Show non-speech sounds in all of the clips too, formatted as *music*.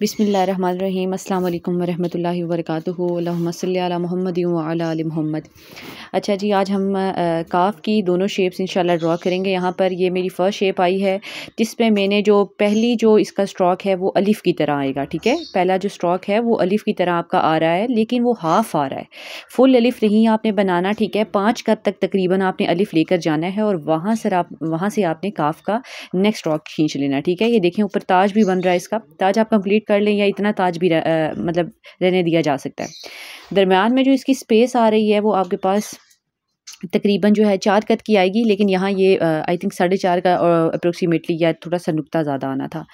बिसमीम् अल्लाम वरहमल वरक महमद मोहम्मद अच्छा जी आज हम काफ़ की दोनों शेप्स इंशाल्लाह ड्रा करेंगे यहाँ पर ये मेरी फ़र्स्ट शेप आई है जिस पर मैंने जो पहली जो इसका स्ट्रॉक है वो अलिफ़ की तरह आएगा ठीक है पहला जो स्ट्रॉक है वो अलिफ़ की तरह आपका आ रहा है लेकिन वो हाफ़ आ रहा है फुल अलिफ़ नहीं आपने बनाना ठीक है पाँच कद तक तकरीबन आपने अलिफ़ लेकर जाना है और वहाँ से आप वहाँ से आपने काफ़ का नेक्स्ट स्ट्रॉक खींच लेना ठीक है ये देखें ऊपर ताज भी बन रहा है इसका ताज आप कम्प्लीट कर लें या इतना ताज भी रह, आ, मतलब रहने दिया जा सकता है दरमियान में जो इसकी स्पेस आ रही है वो आपके पास तकरीबन जो है चार कद की आएगी लेकिन यहाँ ये आई थिंक साढ़े चार का अप्रोक्सीमेटली या थोड़ा सा नुकता ज़्यादा आना था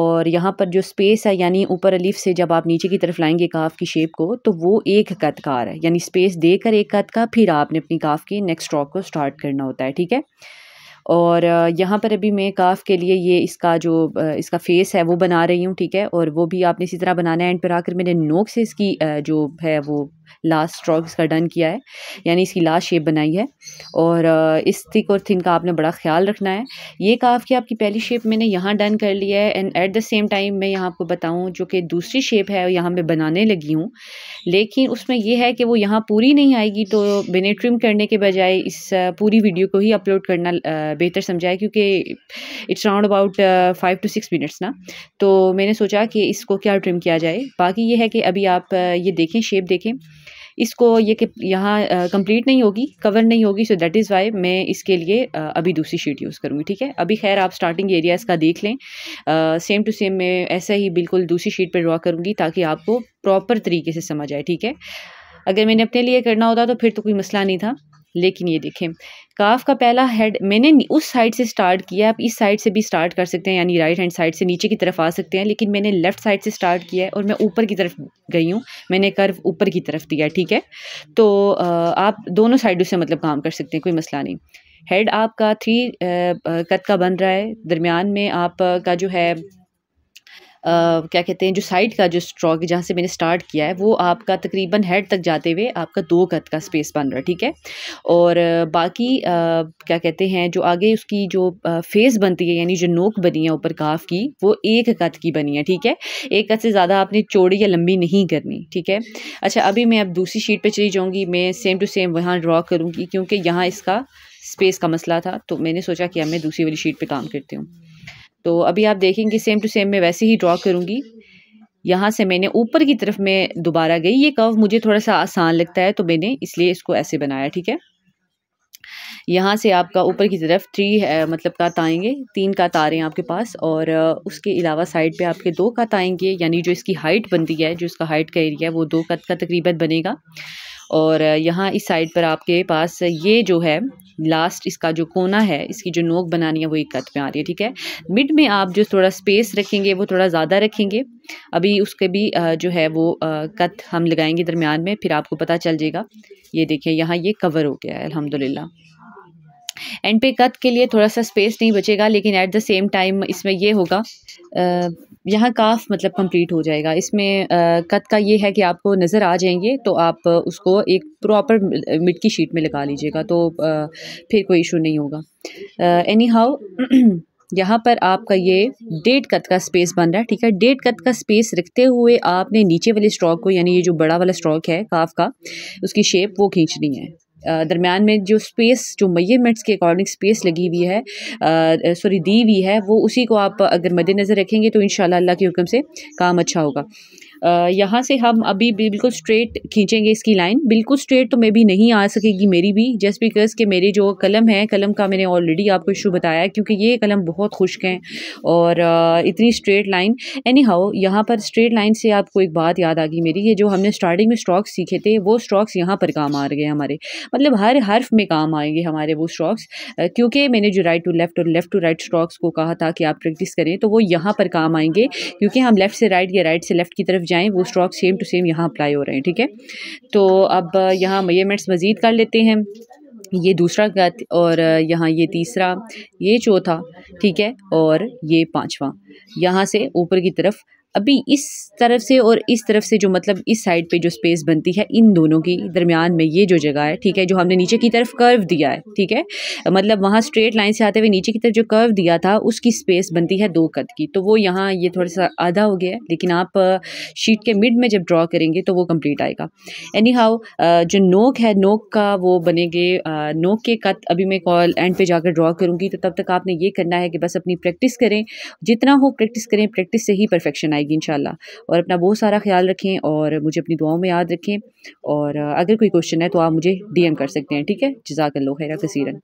और यहाँ पर जो स्पेस है यानी ऊपर अलीफ से जब आप नीचे की तरफ लाएंगे काफ की शेप को तो वो एक कद का आ रहा है यानी स्पेस देकर एक कद का फिर आपने अपनी काफ की नेक्स्ट स्ट्रॉक को स्टार्ट करना होता है ठीक है और यहाँ पर अभी मैं काफ़ के लिए ये इसका जो इसका फेस है वो बना रही हूँ ठीक है और वो भी आपने इसी तरह बनाना है एंड पर आकर मैंने नोक से इसकी जो है वो लास्ट स्ट्रॉ इसका डन किया है यानी इसकी लास्ट शेप बनाई है और इस थिक और थिन का आपने बड़ा ख्याल रखना है ये काफ की आपकी पहली शेप मैंने यहाँ डन कर लिया है and at the same time मैं यहाँ आपको बताऊँ जो कि दूसरी शेप है यहाँ मैं बनाने लगी हूँ लेकिन उसमें यह है कि वो यहाँ पूरी नहीं आएगी तो मैंने ट्रिम करने के बजाय इस पूरी वीडियो को ही अपलोड करना बेहतर समझा है क्योंकि it's round about five to six minutes ना तो मैंने सोचा कि इसको क्या ट्रिम किया जाए बाकी ये है कि अभी आप ये देखें शेप देखें इसको ये कि यहाँ कंप्लीट नहीं होगी कवर नहीं होगी सो दैट इज़ वाई मैं इसके लिए आ, अभी दूसरी शीट यूज़ करूँगी ठीक है अभी खैर आप स्टार्टिंग एरिया इसका देख लें सेम टू सेम मैं ऐसा ही बिल्कुल दूसरी शीट पर ड्रा करूँगी ताकि आपको प्रॉपर तरीके से समझ आए ठीक है अगर मैंने अपने लिए करना होता तो फिर तो कोई मसला नहीं था लेकिन ये देखें काफ का पहला हेड मैंने उस साइड से स्टार्ट किया आप इस साइड से भी स्टार्ट कर सकते हैं यानी राइट हैंड साइड से नीचे की तरफ आ सकते हैं लेकिन मैंने लेफ्ट साइड से स्टार्ट किया है और मैं ऊपर की तरफ गई हूँ मैंने कर्व ऊपर की तरफ दिया ठीक है तो आप दोनों साइडों से मतलब काम कर सकते हैं कोई मसला नहीं हेड आपका थ्री कद का बन रहा है दरमियान में आपका जो है क्या कहते हैं जो साइड का जो स्ट्रॉ जहाँ से मैंने स्टार्ट किया है वो आपका तकरीबन हेड तक जाते हुए आपका दो कद का स्पेस बन रहा है ठीक है और बाकी आ, क्या कहते हैं जो आगे उसकी जो फेस बनती है यानी जो नोक बनी है ऊपर काफ की वो एक कत की बनी है ठीक है एक कद से ज़्यादा आपने चौड़ी या लंबी नहीं करनी ठीक है अच्छा अभी मैं अब दूसरी शीट पर चली जाऊँगी मैं सेम टू सेम वहाँ ड्रॉ करूँगी क्योंकि यहाँ इसका स्पेस का मसला था तो मैंने सोचा कि अब मैं दूसरी वाली शीट पे काम करती हूँ तो अभी आप देखेंगे सेम टू सेम मैं वैसे ही ड्रॉ करूँगी यहाँ से मैंने ऊपर की तरफ में दोबारा गई ये कव मुझे थोड़ा सा आसान लगता है तो मैंने इसलिए इसको ऐसे बनाया ठीक है यहाँ से आपका ऊपर की तरफ थ्री मतलब कात आएंगे तीन कात आ रहे हैं आपके पास और उसके अलावा साइड पे आपके दो कात आएंगे यानी जो इसकी हाइट बनती है जो इसका हाइट का एरिया है वो दो कात का तकरीबन बनेगा और यहाँ इस साइड पर आपके पास ये जो है लास्ट इसका जो कोना है इसकी जो नोक बनानी है वो एक कत में आ रही है ठीक है मिड में आप जो थोड़ा स्पेस रखेंगे वो थोड़ा ज़्यादा रखेंगे अभी उसके भी जो है वो कत हम लगाएंगे दरमियान में फिर आपको पता चल जाएगा ये देखिए यहाँ ये कवर हो गया है अलहमदिल्ला एंड पे कत के लिए थोड़ा सा स्पेस नहीं बचेगा लेकिन एट द सेम टाइम इसमें यह होगा यहाँ काफ मतलब कंप्लीट हो जाएगा इसमें कत का ये है कि आपको नज़र आ जाएंगे तो आप उसको एक प्रॉपर मिट की शीट में लगा लीजिएगा तो फिर कोई इशू नहीं होगा एनी हाउ *clears throat* यहाँ पर आपका ये डेढ़ कत का स्पेस बन रहा है ठीक है डेढ़ कत का स्पेस रखते हुए आपने नीचे वाले स्ट्रॉक को यानी ये जो बड़ा वाला स्ट्रॉक है काफ का उसकी शेप वो खींचनी है दरमियान में जो स्पेस जो मयमेंट्स के अकॉर्डिंग स्पेस लगी हुई है सॉरी दी हुई है वो उसी को आप अगर मद्देनज़र रखेंगे तो इन शाला के हुक्म से काम अच्छा होगा यहाँ से हम अभी बिल्कुल स्ट्रेट खींचेंगे इसकी लाइन बिल्कुल स्ट्रेट तो मे भी नहीं आ सकेगी मेरी भी जस्ट बिकॉज के मेरे जो कलम है कलम का मैंने ऑलरेडी आपको इशू बताया क्योंकि ये कलम बहुत खुश्क हैं और इतनी स्ट्रेट लाइन एनी हाउ यहाँ पर स्ट्रेट लाइन से आपको एक बात याद आ गई मेरी ये जो हमने स्टार्टिंग में स्ट्रॉक्स सीखे थे वो स्ट्रॉक्स यहाँ पर काम आ गए हमारे मतलब हर हर्फ में काम आएंगे हमारे वो स्ट्रॉक्स क्योंकि मैंने जो राइट टू लेफ्ट और लेफ्ट टू राइट स्ट्रॉक्स को कहा था कि आप प्रैक्टिस करें तो वो यहाँ पर काम आएंगे क्योंकि हम लेफ़्ट से राइट या राइट से लेफ़्ट की तरफ जाएँ वो स्ट्रॉक सेम टू सेम यहाँ अप्लाई हो रहे हैं ठीक है तो अब यहाँ मेजरमेंट्स मज़ीद कर लेते हैं ये दूसरा गत और यहाँ ये तीसरा ये चौथा ठीक है और ये पाँचवा यहाँ से ऊपर की तरफ अभी इस तरफ से और इस तरफ से जो मतलब इस साइड पे जो स्पेस बनती है इन दोनों की दरमियान में ये जो जगह है ठीक है जो हमने नीचे की तरफ कर्व दिया है ठीक है मतलब वहाँ स्ट्रेट लाइन से आते हुए नीचे की तरफ जो कर्व दिया था उसकी स्पेस बनती है दो कद की तो वो यहाँ ये थोड़ा सा आधा हो गया है लेकिन आप शीट के मिड में जब ड्रॉ करेंगे तो वो कम्प्लीट आएगा एनी हाउ जो नोक है नोक का वो बनेंगे नोक के कत अभी मैं कॉल एंड पे जाकर ड्रॉ करूँगी तो तब तक आपने ये करना है कि बस अपनी प्रैक्टिस करें जितना हो प्रैक्टिस करें प्रैक्टिस से ही परफेक्शन आएगी आएगी इन और अपना बहुत सारा ख्याल रखें और मुझे अपनी दुआओं में याद रखें और अगर कोई क्वेश्चन है तो आप मुझे डी कर सकते हैं ठीक है लो खैरा कसीरन